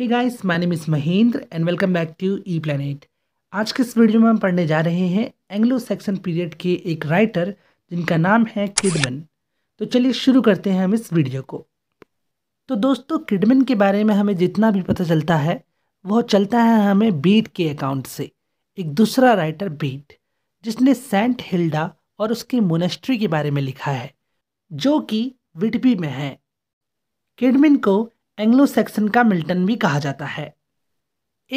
Hey guys my name is Mahendra and welcome back to e planet आज के इस video में हम पढ़ने जा रहे हैं एंग्लो सेक्शन पीरियड के एक राइटर जिनका नाम है किडमन तो चलिए शुरू करते हैं हम इस वीडियो को तो दोस्तों किडमन के बारे में हमें जितना भी पता चलता है वह चलता है हमें बीट के अकाउंट से एक दूसरा राइटर बीट जिसने सेंट हिल्डा और उसकी मोनेस्ट्री के बारे में लिखा है जो कि विटबी में है किडमिन को एंग्लो सैक्सन का मिल्टन भी कहा जाता है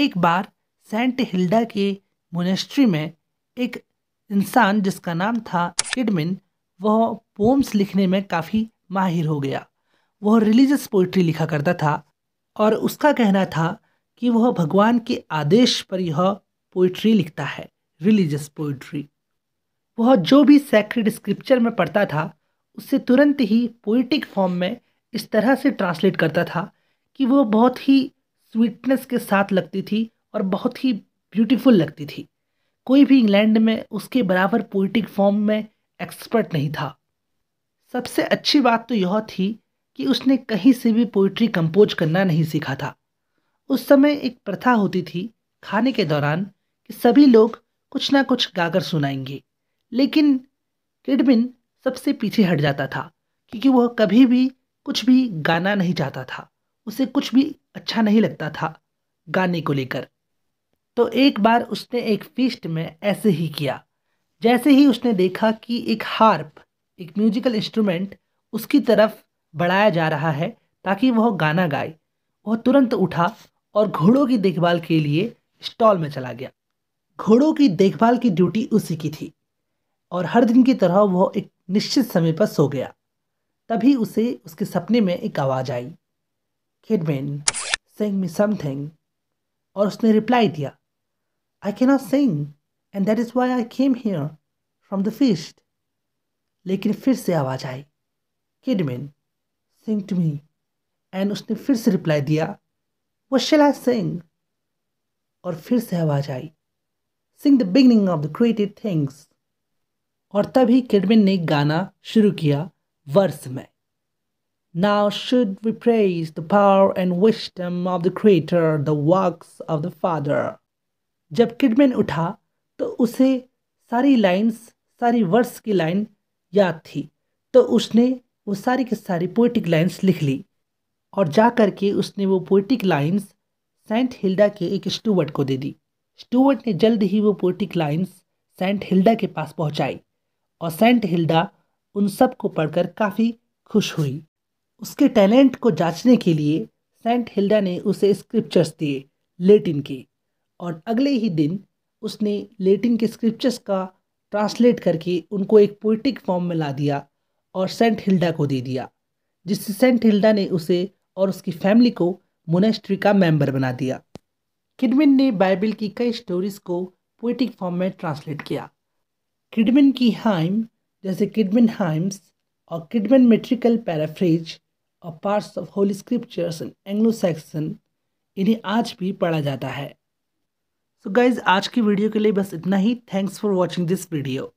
एक बार सेंट हिल्डा के मोनेस्ट्री में एक इंसान जिसका नाम था किडमिन वह पोम्स लिखने में काफ़ी माहिर हो गया वह रिलीजियस पोइट्री लिखा करता था और उसका कहना था कि वह भगवान के आदेश पर यह पोइट्री लिखता है रिलीजियस पोइट्री वह जो भी सैक्रेड स्क्रिप्चर में पढ़ता था उससे तुरंत ही पोइटिक फॉर्म में इस तरह से ट्रांसलेट करता था कि वो बहुत ही स्वीटनेस के साथ लगती थी और बहुत ही ब्यूटीफुल लगती थी कोई भी इंग्लैंड में उसके बराबर पोइटिक फॉर्म में एक्सपर्ट नहीं था सबसे अच्छी बात तो यह थी कि उसने कहीं से भी पोइट्री कंपोज करना नहीं सीखा था उस समय एक प्रथा होती थी खाने के दौरान कि सभी लोग कुछ ना कुछ गाकर सुनाएंगे लेकिन किडबिन सबसे पीछे हट जाता था क्योंकि वह कभी भी कुछ भी गाना नहीं चाहता था उसे कुछ भी अच्छा नहीं लगता था गाने को लेकर तो एक बार उसने एक फीस्ट में ऐसे ही किया जैसे ही उसने देखा कि एक हार्प एक म्यूजिकल इंस्ट्रूमेंट उसकी तरफ बढ़ाया जा रहा है ताकि वह गाना गाए वह तुरंत उठा और घोड़ों की देखभाल के लिए स्टॉल में चला गया घोड़ों की देखभाल की ड्यूटी उसी की थी और हर दिन की तरह वह एक निश्चित समय पर सो गया तभी उसे उसके सपने में एक आवाज़ आई किडमैन सेंग मी समथिंग और उसने रिप्लाई दिया I cannot sing and that is why I came here from the fish लेकिन फिर से आवाज़ आई Caedmon sing to me and उसने फिर से रिप्लाई दिया वो शेल आई सिंग और फिर से आवाज़ आई sing the beginning of the created things और तभी किडमिन ने गाना शुरू किया वर्स में. Now should we praise the power and wisdom of the creator the works of the father जब किडमैन उठा तो उसे सारी लाइंस सारी वर्स की लाइन याद थी तो उसने वो सारी की सारी पोइटिक लाइंस लिख ली और जा कर के उसने वो पोइटिक लाइंस सेंट हिल्डा के एक स्टूवर्ट को दे दी स्टूवर्ट ने जल्द ही वो पोइटिक लाइंस सेंट हिल्डा के पास पहुंचाई और सेंट हिल्डा उन सब को पढ़कर काफ़ी खुश हुई उसके टैलेंट को जांचने के लिए सेंट हिल्डा ने उसे स्क्रिप्चर्स दिए लेटिन के और अगले ही दिन उसने लेटिन के स्क्रिप्चर्स का ट्रांसलेट करके उनको एक पोइटिक फॉर्म में ला दिया और सेंट हिल्डा को दे दिया जिससे सेंट हिल्डा ने उसे और उसकी फैमिली को मोनेस्ट्री का मेंबर बना दिया किडमिन ने बाइबल की कई स्टोरीज को पोइटिक फॉर्म में ट्रांसलेट किया किडमिन की हाइम जैसे किडमिन हाइम्स और किडमिन मेट्रिकल पैराफ्रेज और parts of holy scriptures in Anglo Saxon इन्हें आज भी पढ़ा जाता है सो so गाइज आज की वीडियो के लिए बस इतना ही thanks for watching this video